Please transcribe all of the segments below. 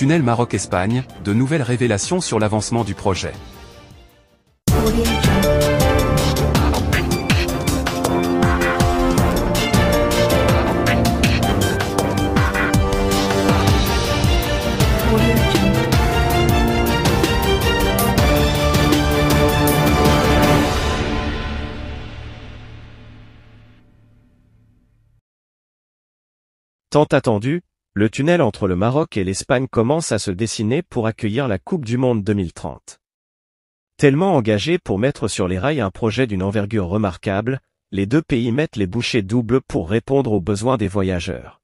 Tunnel Maroc-Espagne, de nouvelles révélations sur l'avancement du projet. Tant attendu, le tunnel entre le Maroc et l'Espagne commence à se dessiner pour accueillir la Coupe du Monde 2030. Tellement engagés pour mettre sur les rails un projet d'une envergure remarquable, les deux pays mettent les bouchées doubles pour répondre aux besoins des voyageurs.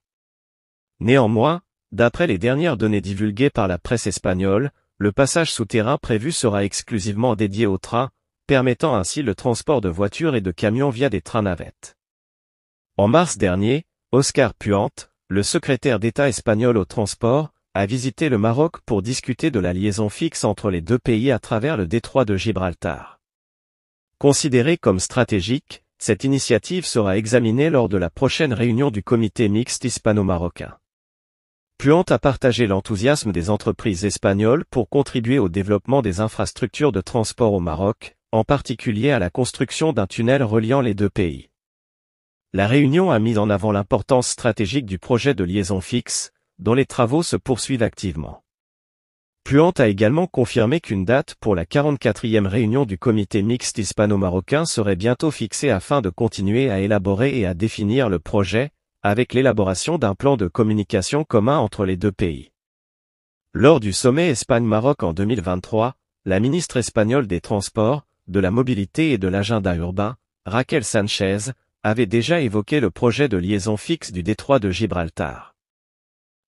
Néanmoins, d'après les dernières données divulguées par la presse espagnole, le passage souterrain prévu sera exclusivement dédié aux trains, permettant ainsi le transport de voitures et de camions via des trains navettes. En mars dernier, Oscar Puante, le secrétaire d'État espagnol au transport, a visité le Maroc pour discuter de la liaison fixe entre les deux pays à travers le détroit de Gibraltar. Considérée comme stratégique, cette initiative sera examinée lors de la prochaine réunion du comité mixte hispano-marocain. Puante a partagé l'enthousiasme des entreprises espagnoles pour contribuer au développement des infrastructures de transport au Maroc, en particulier à la construction d'un tunnel reliant les deux pays. La réunion a mis en avant l'importance stratégique du projet de liaison fixe, dont les travaux se poursuivent activement. Puante a également confirmé qu'une date pour la 44e réunion du comité mixte hispano-marocain serait bientôt fixée afin de continuer à élaborer et à définir le projet, avec l'élaboration d'un plan de communication commun entre les deux pays. Lors du sommet Espagne-Maroc en 2023, la ministre espagnole des Transports, de la Mobilité et de l'Agenda urbain, Raquel Sanchez, avait déjà évoqué le projet de liaison fixe du détroit de Gibraltar.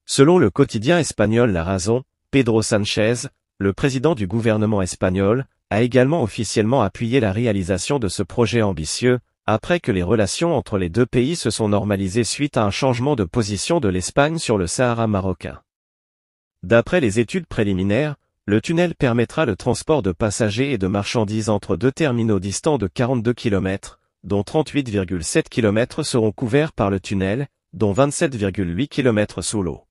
Selon le quotidien espagnol La Razón, Pedro Sánchez, le président du gouvernement espagnol, a également officiellement appuyé la réalisation de ce projet ambitieux, après que les relations entre les deux pays se sont normalisées suite à un changement de position de l'Espagne sur le Sahara marocain. D'après les études préliminaires, le tunnel permettra le transport de passagers et de marchandises entre deux terminaux distants de 42 km, dont 38,7 km seront couverts par le tunnel, dont 27,8 km sous l'eau.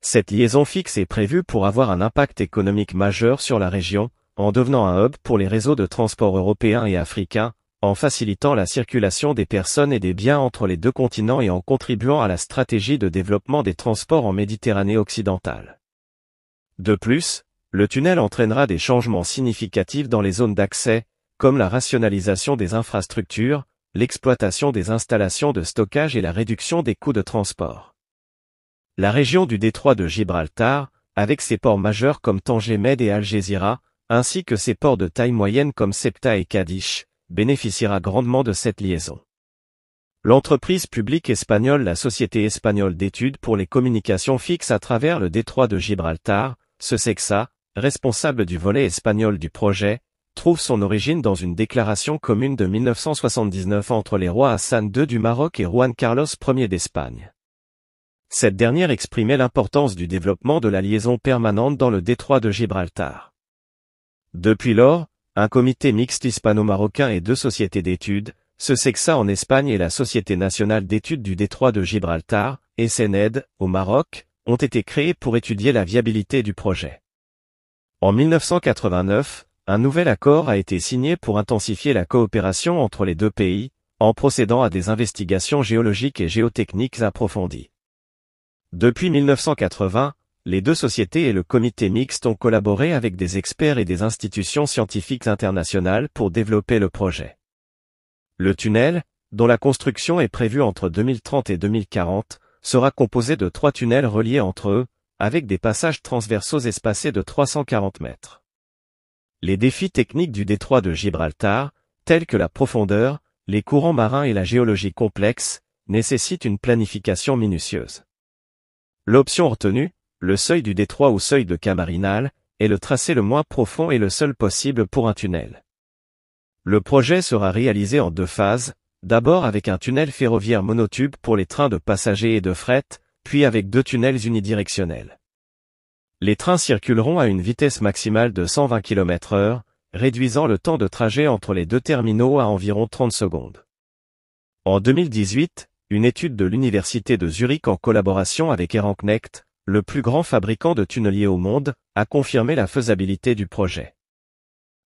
Cette liaison fixe est prévue pour avoir un impact économique majeur sur la région, en devenant un hub pour les réseaux de transport européens et africains, en facilitant la circulation des personnes et des biens entre les deux continents et en contribuant à la stratégie de développement des transports en Méditerranée occidentale. De plus, le tunnel entraînera des changements significatifs dans les zones d'accès, comme la rationalisation des infrastructures, l'exploitation des installations de stockage et la réduction des coûts de transport. La région du détroit de Gibraltar, avec ses ports majeurs comme tangier et Algezira, ainsi que ses ports de taille moyenne comme Septa et Kadish, bénéficiera grandement de cette liaison. L'entreprise publique espagnole la Société espagnole d'études pour les communications fixes à travers le détroit de Gibraltar, ce sexa, responsable du volet espagnol du projet, trouve son origine dans une déclaration commune de 1979 entre les rois Hassan II du Maroc et Juan Carlos Ier d'Espagne. Cette dernière exprimait l'importance du développement de la liaison permanente dans le détroit de Gibraltar. Depuis lors, un comité mixte hispano-marocain et deux sociétés d'études, ce sexa en Espagne et la Société nationale d'études du détroit de Gibraltar, SNED, au Maroc, ont été créés pour étudier la viabilité du projet. En 1989, un nouvel accord a été signé pour intensifier la coopération entre les deux pays, en procédant à des investigations géologiques et géotechniques approfondies. Depuis 1980, les deux sociétés et le comité mixte ont collaboré avec des experts et des institutions scientifiques internationales pour développer le projet. Le tunnel, dont la construction est prévue entre 2030 et 2040, sera composé de trois tunnels reliés entre eux, avec des passages transversaux espacés de 340 mètres. Les défis techniques du détroit de Gibraltar, tels que la profondeur, les courants marins et la géologie complexe, nécessitent une planification minutieuse. L'option retenue, le seuil du détroit ou seuil de Camarinal, est le tracé le moins profond et le seul possible pour un tunnel. Le projet sera réalisé en deux phases, d'abord avec un tunnel ferroviaire monotube pour les trains de passagers et de fret, puis avec deux tunnels unidirectionnels. Les trains circuleront à une vitesse maximale de 120 km heure, réduisant le temps de trajet entre les deux terminaux à environ 30 secondes. En 2018, une étude de l'Université de Zurich en collaboration avec Eranknecht, le plus grand fabricant de tunneliers au monde, a confirmé la faisabilité du projet.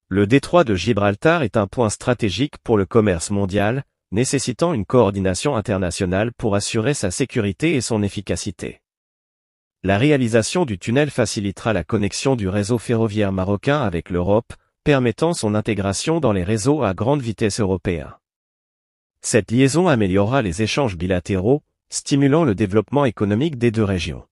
Le détroit de Gibraltar est un point stratégique pour le commerce mondial, nécessitant une coordination internationale pour assurer sa sécurité et son efficacité. La réalisation du tunnel facilitera la connexion du réseau ferroviaire marocain avec l'Europe, permettant son intégration dans les réseaux à grande vitesse européens. Cette liaison améliorera les échanges bilatéraux, stimulant le développement économique des deux régions.